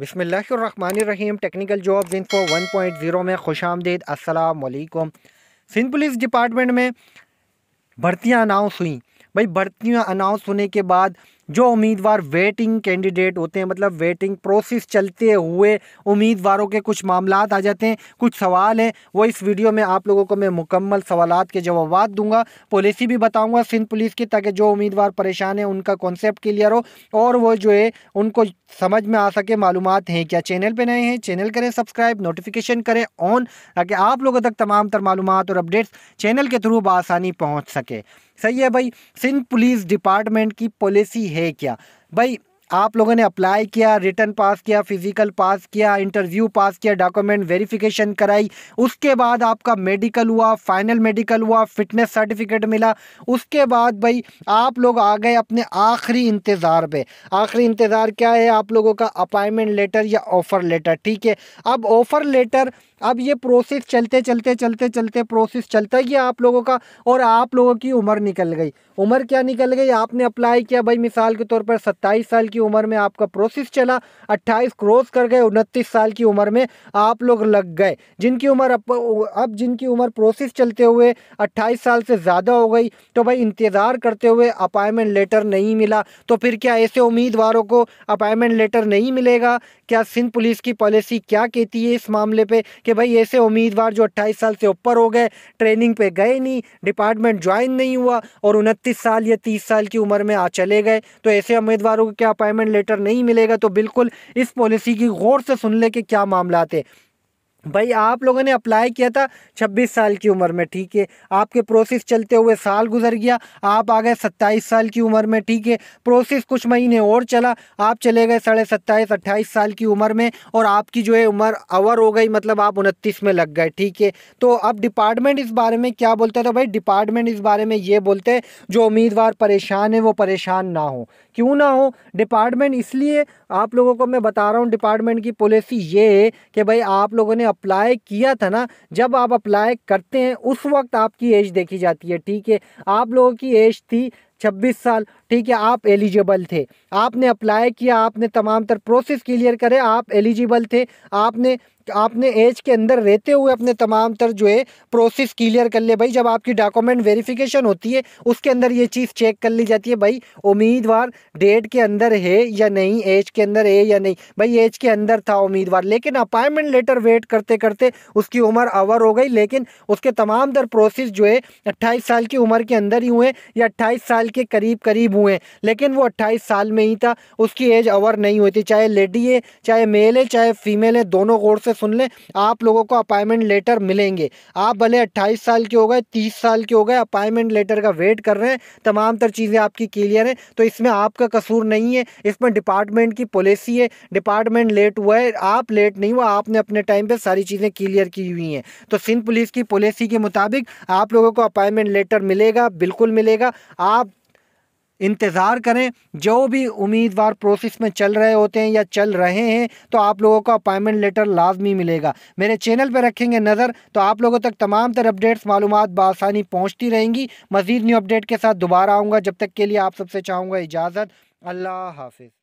बिसमीम technical one point 1.0 में खुश आमदीद असलकुम सिंध पुलिस डिपार्टमेंट में भर्तियां अनाउंस हुई भाई भर्तियां अनाउंस होने के बाद जो उम्मीदवार वेटिंग कैंडिडेट होते हैं मतलब वेटिंग प्रोसेस चलते हुए उम्मीदवारों के कुछ मामला आ जाते हैं कुछ सवाल हैं वो इस वीडियो में आप लोगों को मैं मुकम्मल सवाल के जवाब दूंगा पॉलिसी भी बताऊँगा सिंध पुलिस की ताकि जो उम्मीदवार परेशान हैं उनका कॉन्सेप्ट क्लियर हो और वो जो है उनको समझ में आ सके मालूम हैं क्या चैनल पर नए हैं चैनल करें सब्सक्राइब नोटिफिकेशन करें ऑन ताकि आप लोगों तक तमाम तर मालूम और अपडेट्स चैनल के थ्रू बसानी पहुँच सके सही है भाई सिंध पुलिस डिपार्टमेंट की पॉलिसी है क्या भाई आप लोगों ने अप्लाई किया रिटर्न पास किया फिजिकल पास किया इंटरव्यू पास किया डॉक्यूमेंट वेरिफिकेशन कराई उसके बाद आपका मेडिकल हुआ फाइनल मेडिकल हुआ फिटनेस सर्टिफिकेट मिला उसके बाद भाई आप लोग आ गए अपने आखिरी इंतज़ार पे आखिरी इंतज़ार क्या है आप लोगों का अपॉइंटमेंट लेटर या ऑफ़र लेटर ठीक है अब ऑफ़र लेटर अब ये प्रोसेस चलते चलते चलते चलते प्रोसेस चलता गया आप लोगों का और आप लोगों की उम्र निकल गई उम्र क्या निकल गई आपने अप्लाई किया भाई मिसाल के तौर पर सत्ताईस साल की की उम्र में आपका प्रोसेस चला 28 क्रॉस कर गए उनतीस साल की उम्र में आप लोग लग गए जिनकी उम्र अब अब जिनकी उम्र प्रोसेस चलते हुए 28 साल से ज़्यादा हो गई तो भाई इंतज़ार करते हुए अपॉइंटमेंट लेटर नहीं मिला तो फिर क्या ऐसे उम्मीदवारों को अपॉइंटमेंट लेटर नहीं मिलेगा क्या सिंध पुलिस की पॉलिसी क्या कहती है इस मामले पर कि भाई ऐसे उम्मीदवार जो अट्ठाईस साल से ऊपर हो गए ट्रेनिंग पे गए नहीं डिपार्टमेंट ज्वाइन नहीं हुआ और उनतीस साल या तीस साल की उम्र में आ चले गए तो ऐसे उम्मीदवारों को क्या अपॉइंटमेंट एम्प्लॉयमेंट लेटर नहीं मिलेगा तो बिल्कुल इस पॉलिसी की गौर से सुन ले कि क्या मामला थे भाई आप लोगों ने अप्लाई किया था 26 साल की उम्र में ठीक है आपके प्रोसेस चलते हुए साल गुजर गया आप आ गए 27 साल की उम्र में ठीक है प्रोसेस कुछ महीने और चला आप चले गए साढ़े सत्ताईस अट्ठाईस साल की उम्र में और आपकी जो है उम्र अवर हो गई मतलब आप उनतीस में लग गए ठीक है तो अब डिपार्टमेंट इस बारे में क्या बोलते हैं तो भाई डिपार्टमेंट इस बारे में ये बोलते हैं जो उम्मीदवार परेशान है वो परेशान ना हो क्यों ना हो डिपार्टमेंट इसलिए आप लोगों को मैं बता रहा हूँ डिपार्टमेंट की पॉलिसी ये है कि भाई आप लोगों ने अप्लाई किया था ना जब आप अप्लाई करते हैं उस वक्त आपकी एज देखी जाती है ठीक है आप लोगों की एज थी 26 साल ठीक है आप एलिजिबल थे आपने अप्लाई किया आपने तमाम तर प्रोसेस क्लियर करे आप एलिजिबल थे आपने आपने एज के अंदर रहते हुए अपने तमाम तर जो है प्रोसेस क्लियर कर ले भाई जब आपकी डॉक्यूमेंट वेरिफिकेशन होती है उसके अंदर ये चीज़ चेक कर ली जाती है भाई उम्मीदवार डेट के अंदर है या नहीं एज के अंदर है या नहीं भाई एज के अंदर था उम्मीदवार लेकिन अपॉइंटमेंट लेटर वेट करते करते उसकी उम्र अवर हो गई लेकिन उसके तमाम तर प्रोसेस जो है अट्ठाईस साल की उम्र के अंदर ही हुए या अट्ठाईस साल के करीब करीब हुए हुए लेकिन वो अट्ठाईस साल में ही था उसकी एज अवर नहीं होती चाहे लेडी है चाहे मेल है चाहे फीमेल है दोनों गौर से सुन लें आप लोगों को अपॉइंटमेंट लेटर मिलेंगे आप भले अट्ठाईस साल के हो गए तीस साल के हो गए अपॉइंटमेंट लेटर का वेट कर रहे हैं तमाम तर चीज़ें आपकी क्लियर हैं तो इसमें आपका कसूर नहीं है इसमें डिपार्टमेंट की पॉलिसी है डिपार्टमेंट लेट हुआ है आप लेट नहीं हुआ आपने अपने टाइम पर सारी चीज़ें क्लियर की हुई हैं तो सिंध पुलिस की पॉलिसी के मुताबिक आप लोगों को अपॉइंटमेंट लेटर मिलेगा बिल्कुल मिलेगा आप इंतज़ार करें जो भी उम्मीदवार प्रोसेस में चल रहे होते हैं या चल रहे हैं तो आप लोगों को अपॉइंटमेंट लेटर लाजमी मिलेगा मेरे चैनल पर रखेंगे नज़र तो आप लोगों तक तमाम तर अपडेट्स मालूम बसानी पहुँचती रहेंगी मज़ीद न्यू अपडेट के साथ दोबारा आऊँगा जब तक के लिए आप सबसे चाहूँगा इजाज़त अल्लाह हाफिज़